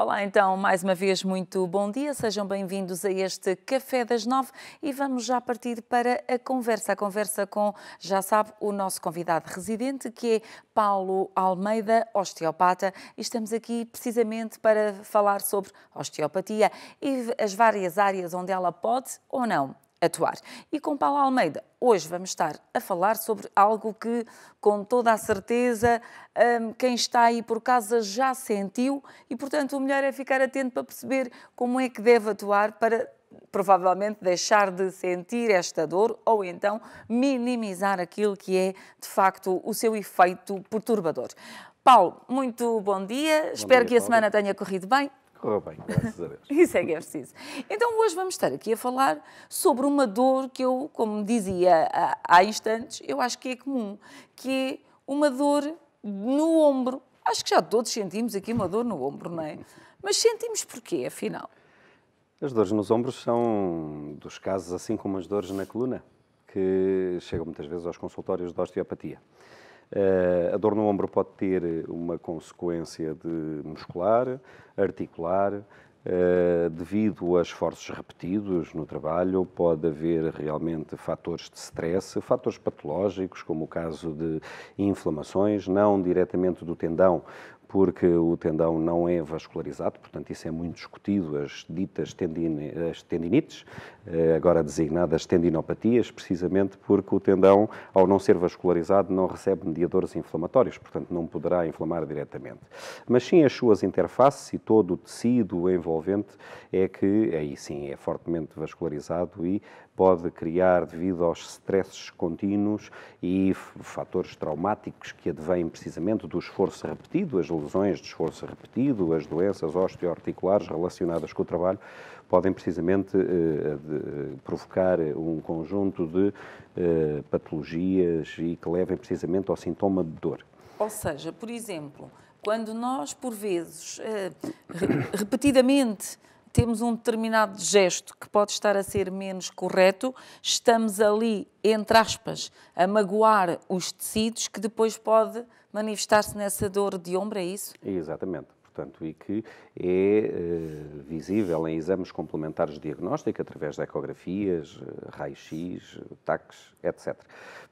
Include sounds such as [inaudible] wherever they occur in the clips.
Olá, então, mais uma vez, muito bom dia. Sejam bem-vindos a este Café das Nove e vamos já partir para a conversa. A conversa com, já sabe, o nosso convidado residente, que é Paulo Almeida, osteopata, e estamos aqui precisamente para falar sobre osteopatia e as várias áreas onde ela pode ou não atuar. E com Paulo Almeida, hoje vamos estar a falar sobre algo que, com toda a certeza, hum, quem está aí por casa já sentiu e, portanto, o melhor é ficar atento para perceber como é que deve atuar para provavelmente deixar de sentir esta dor ou então minimizar aquilo que é de facto o seu efeito perturbador. Paulo, muito bom dia. Bom Espero dia, que a semana tenha corrido bem. Correu bem, graças a Deus. [laughs] Isso é que é preciso. Então hoje vamos estar aqui a falar sobre uma dor que eu, como dizia há, há instantes, eu acho que é comum, que é uma dor no ombro. Acho que já todos sentimos aqui uma dor no ombro, não é? Mas sentimos porquê, afinal? As dores nos ombros são dos casos assim como as dores na coluna, que chegam muitas vezes aos consultórios de osteopatia. Uh, a dor no ombro pode ter uma consequência de muscular, articular, uh, devido a esforços repetidos no trabalho, pode haver realmente fatores de stress, fatores patológicos, como o caso de inflamações, não diretamente do tendão, porque o tendão não é vascularizado, portanto isso é muito discutido, as ditas tendine, as tendinites, eh, agora designadas tendinopatias, precisamente porque o tendão, ao não ser vascularizado, não recebe mediadores inflamatórios, portanto não poderá inflamar diretamente. Mas sim as suas interfaces e todo o tecido envolvente é que, aí sim, é fortemente vascularizado e pode criar devido aos stresses contínuos e fatores traumáticos que advêm precisamente do esforço repetido, as lesões de esforço repetido, as doenças osteoarticulares relacionadas com o trabalho, podem precisamente eh, de, eh, provocar um conjunto de eh, patologias e que levem precisamente ao sintoma de dor. Ou seja, por exemplo, quando nós, por vezes, eh, repetidamente temos um determinado gesto que pode estar a ser menos correto, estamos ali, entre aspas, a magoar os tecidos que depois pode manifestar-se nessa dor de ombro, é isso? Exatamente portanto, e que é eh, visível em exames complementares de diagnóstico, através de ecografias, eh, raio x TACs, etc.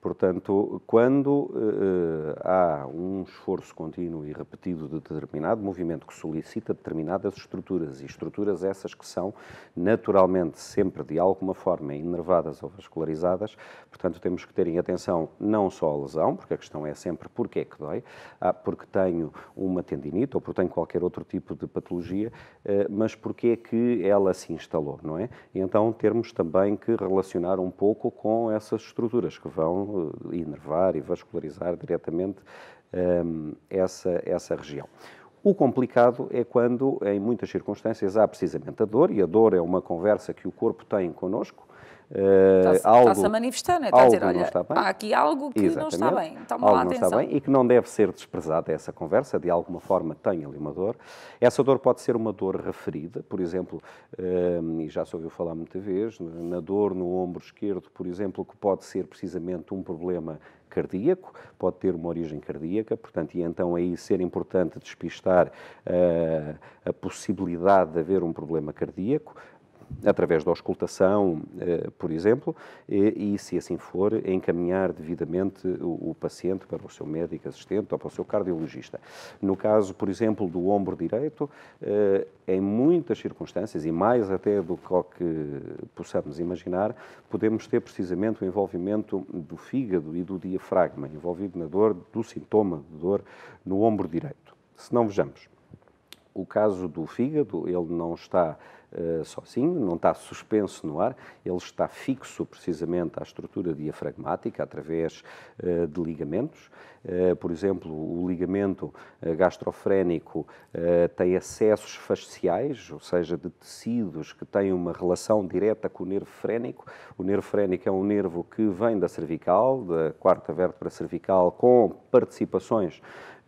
Portanto, quando eh, há um esforço contínuo e repetido de determinado movimento que solicita determinadas estruturas, e estruturas essas que são naturalmente sempre de alguma forma enervadas ou vascularizadas, portanto, temos que ter em atenção não só a lesão, porque a questão é sempre porque é que dói, ah, porque tenho uma tendinite ou porque tenho qualquer qualquer outro tipo de patologia, eh, mas porque é que ela se instalou, não é? E então temos também que relacionar um pouco com essas estruturas que vão eh, inervar e vascularizar diretamente um, eh, essa, essa região. O complicado é quando, em muitas circunstâncias, há precisamente a dor, e a dor é uma conversa que o corpo tem conosco, está algo, eh, está-se a manifestar, né? está a dizer, olha, há aqui algo que Exatamente. não está bem. Toma então, algo lá atenção. não está bem e que não deve ser desprezada essa conversa, de alguma forma tem ali uma dor. Essa dor pode ser uma dor referida, por exemplo, ehm, e já se ouviu falar muita vez, na dor no ombro esquerdo, por exemplo, que pode ser precisamente um problema cardíaco, pode ter uma origem cardíaca, portanto, e então aí ser importante despistar uh, a possibilidade de haver um problema cardíaco, através da auscultação, eh, por exemplo, e, se assim for, encaminhar devidamente o, paciente para o seu médico assistente ou para o seu cardiologista. No caso, por exemplo, do ombro direito, eh, em muitas circunstâncias, e mais até do que possamos imaginar, podemos ter precisamente o envolvimento do fígado e do diafragma, envolvido na dor, do sintoma de dor no ombro direito. Se não vejamos. O caso do fígado, ele não está uh, sozinho, não está suspenso no ar, ele está fixo precisamente à estrutura diafragmática através uh, de ligamentos. Uh, por exemplo, o ligamento gastrofrénico tem acessos fasciais, ou seja, de tecidos que têm uma relação direta com o nervo frénico. O nervo frénico é um nervo que vem da cervical, da quarta vértebra cervical, com participações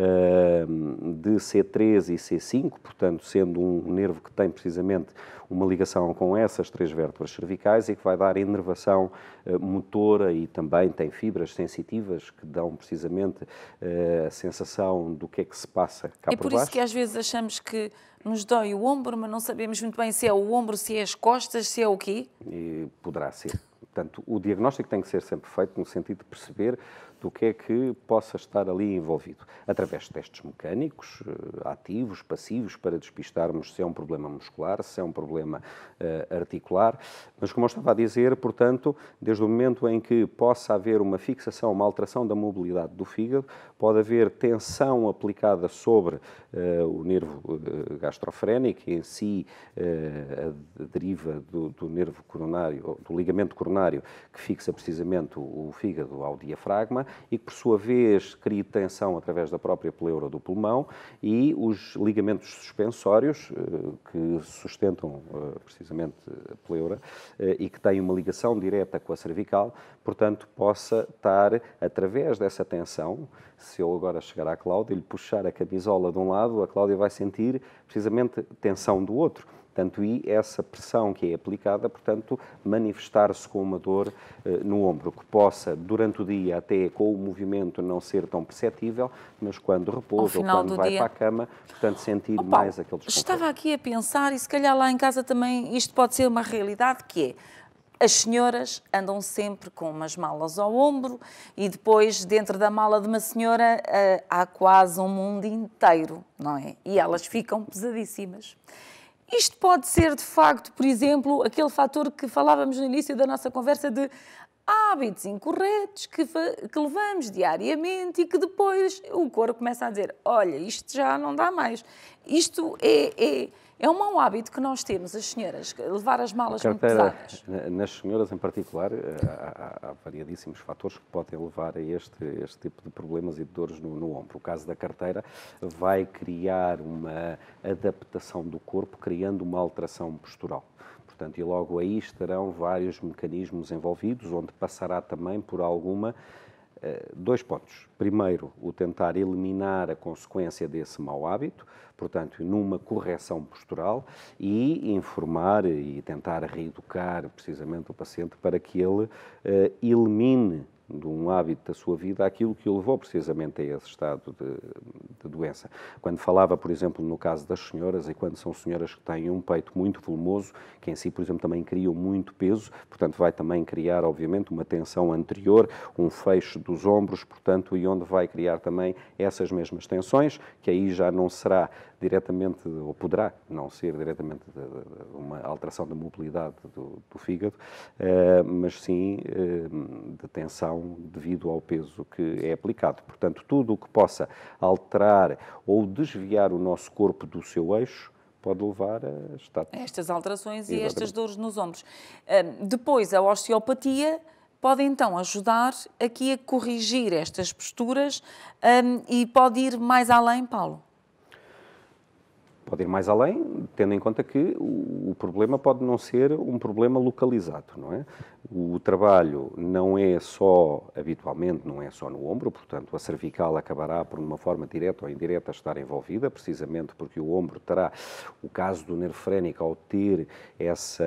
Ehm, de C3 e C5, portanto, sendo um nervo que tem precisamente uma ligação com essas três vértebras cervicais e que vai dar inervação eh, motora e também tem fibras sensitivas que dão precisamente eh, a sensação do que é que se passa cá É por, por isso que às vezes achamos que nos dói o ombro, mas não sabemos muito bem se é o ombro, se é as costas, se é o quê? E poderá ser. Portanto, o diagnóstico tem que ser sempre feito no sentido de perceber do que é que possa estar ali envolvido, através de testes mecânicos, eh, ativos, passivos, para despistarmos se é um problema muscular, se é um problema uh, articular. Mas, como eu estava a dizer, portanto, desde o momento em que possa haver uma fixação, uma alteração da mobilidade do fígado, pode haver tensão aplicada sobre uh, o nervo uh, gastrofrénico, em si a deriva do, do nervo coronário, do ligamento coronário, que fixa precisamente o, o fígado ao diafragma e que, por sua vez, cria tensão através da própria pleura do pulmão e os ligamentos suspensórios eh, que sustentam eh, precisamente a pleura eh, e que têm uma ligação direta com a cervical, portanto, possa estar, através dessa tensão, se eu agora chegar à Cláudia e lhe puxar a camisola de um lado, a Cláudia vai sentir precisamente tensão do outro. Portanto, e essa pressão que é aplicada, portanto, manifestar-se com uma dor eh, no ombro, que possa, durante o dia, até com o movimento não ser tão perceptível, mas quando repousa ou quando vai dia... para a cama, portanto, sentir Opa, mais aquele desconforto. Estava aqui a pensar, e se calhar lá em casa também isto pode ser uma realidade, que é as senhoras andam sempre com umas malas ao ombro e depois, dentro da mala de uma senhora, eh, há quase um mundo inteiro, não é? E elas ficam pesadíssimas. Isto pode ser, de facto, por exemplo, aquele fator que falávamos no início da nossa conversa de há hábitos incorretos que, que levamos diariamente e que depois o corpo começa a dizer: olha, isto já não dá mais. Isto é, é, é um mau hábito que nós temos, as senhoras, levar as malas muito pesadas. Nas senhoras em particular, eh, há, há, variadíssimos fatores que podem levar a este, este tipo de problemas e de dores no, no ombro. O caso da carteira vai criar uma adaptação do corpo, criando uma alteração postural. Portanto, e logo aí estarão vários mecanismos envolvidos, onde passará também por alguma. Eh, dois pontos. Primeiro, o tentar eliminar a consequência desse mau hábito, portanto, numa correção postural, e informar e tentar reeducar precisamente o paciente para que ele eh, elimine de um hábito da sua vida aquilo que o levou precisamente a esse estado de, de doença. Quando falava, por exemplo, no caso das senhoras, e quando são senhoras que têm um peito muito volumoso, que em si, por exemplo, também criam muito peso, portanto, vai também criar, obviamente, uma tensão anterior, um fecho dos ombros, portanto, e onde vai criar também essas mesmas tensões, que aí já não será diretamente, ou poderá não ser diretamente uma alteração da mobilidade do, do fígado, eh, mas sim eh, de tensão devido ao peso que é aplicado. Portanto, tudo o que possa alterar alterar ou desviar o nosso corpo do seu eixo, pode levar a estar... Estas alterações Exatamente. e estas dores nos ombros. Depois, a osteopatia pode então ajudar aqui a corrigir estas posturas e pode ir mais além, Paulo? pode ir mais além, tendo em conta que o, problema pode não ser um problema localizado, não é? O trabalho não é só, habitualmente, não é só no ombro, portanto, a cervical acabará por uma forma direta ou indireta estar envolvida, precisamente porque o ombro terá, o caso do nervo frênico, ao ter essa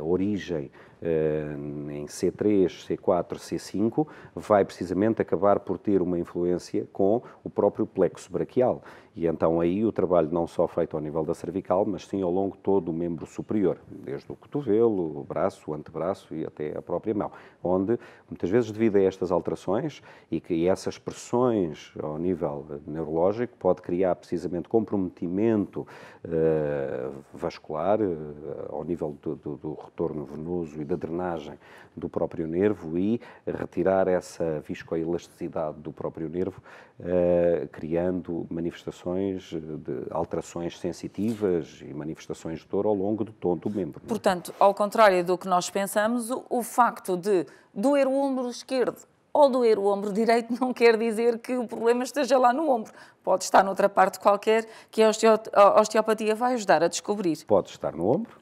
origem eh, em C3, C4, C5, vai precisamente acabar por ter uma influência com o próprio plexo braquial. E então aí o trabalho não só feito ao nível da cervical, mas sim ao longo todo o membro superior, desde o cotovelo, o braço, o antebraço e até a própria mão, onde muitas vezes devido a estas alterações e que essas pressões ao nível neurológico pode criar precisamente comprometimento eh, vascular eh, ao nível do, do, do retorno venoso e de drenagem do próprio nervo e retirar essa viscoelasticidade do próprio nervo, eh, criando manifestações de alterações sensitivas e manifestações de dor ao longo do todo o membro. É? Portanto, ao contrário do que nós pensamos, o facto de doer o ombro esquerdo ou doer o ombro direito [laughs] não quer dizer que o problema esteja lá no ombro. Pode estar noutra parte qualquer que a osteopatia vai ajudar a descobrir. Pode estar no ombro,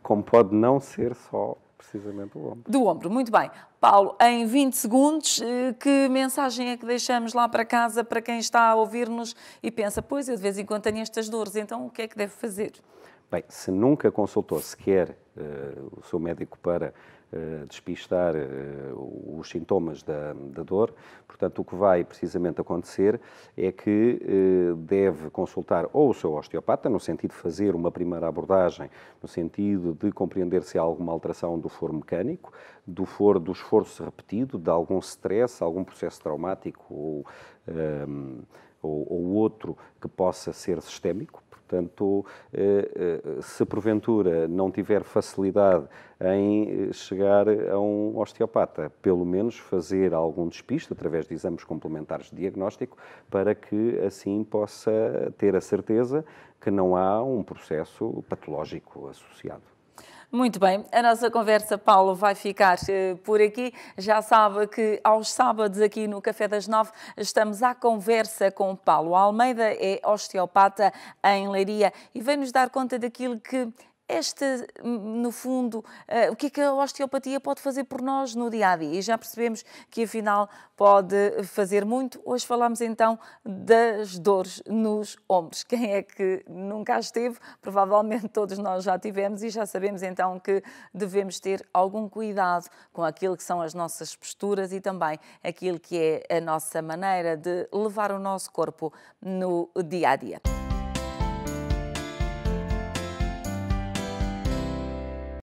como pode não ser só precisamente o ombro. Do ombro, muito bem. Paulo, em 20 segundos, eh, que mensagem é que deixamos lá para casa para quem está a ouvir-nos e pensa, pois eu de vez em quando tenho estas dores, então o que é que deve fazer? Bem, se nunca consultou sequer uh, o seu médico para eh, despistar eh, os sintomas da, da, dor. Portanto, o que vai precisamente acontecer é que eh, deve consultar ou o seu osteopata, no sentido de fazer uma primeira abordagem, no sentido de compreender se há alguma alteração do foro mecânico, do foro do esforço repetido, de algum stress, algum processo traumático ou. Um, ehm, ou, ou outro que possa ser sistémico. Portanto, eh, eh, se porventura não tiver facilidade em eh, chegar a um osteopata, pelo menos fazer algum despiste através de exames complementares de diagnóstico, para que assim possa ter a certeza que não há um processo patológico associado. Muito bem, a nossa conversa, Paulo, vai ficar eh, por aqui. Já sabe que aos sábados, aqui no Café das Nove, estamos à conversa com Paulo. Almeida é osteopata em Leiria e vem nos dar conta daquilo que esta, hum, no fundo, uh, o que é que a osteopatia pode fazer por nós no dia a dia? E já percebemos que, afinal, pode fazer muito. Hoje falamos então das dores nos ombros. [laughs] Quem é que nunca as teve? Provavelmente todos nós já tivemos e já sabemos então que devemos ter algum cuidado com aquilo que são as nossas posturas e também aquilo que é a nossa maneira de levar o nosso corpo no dia a dia.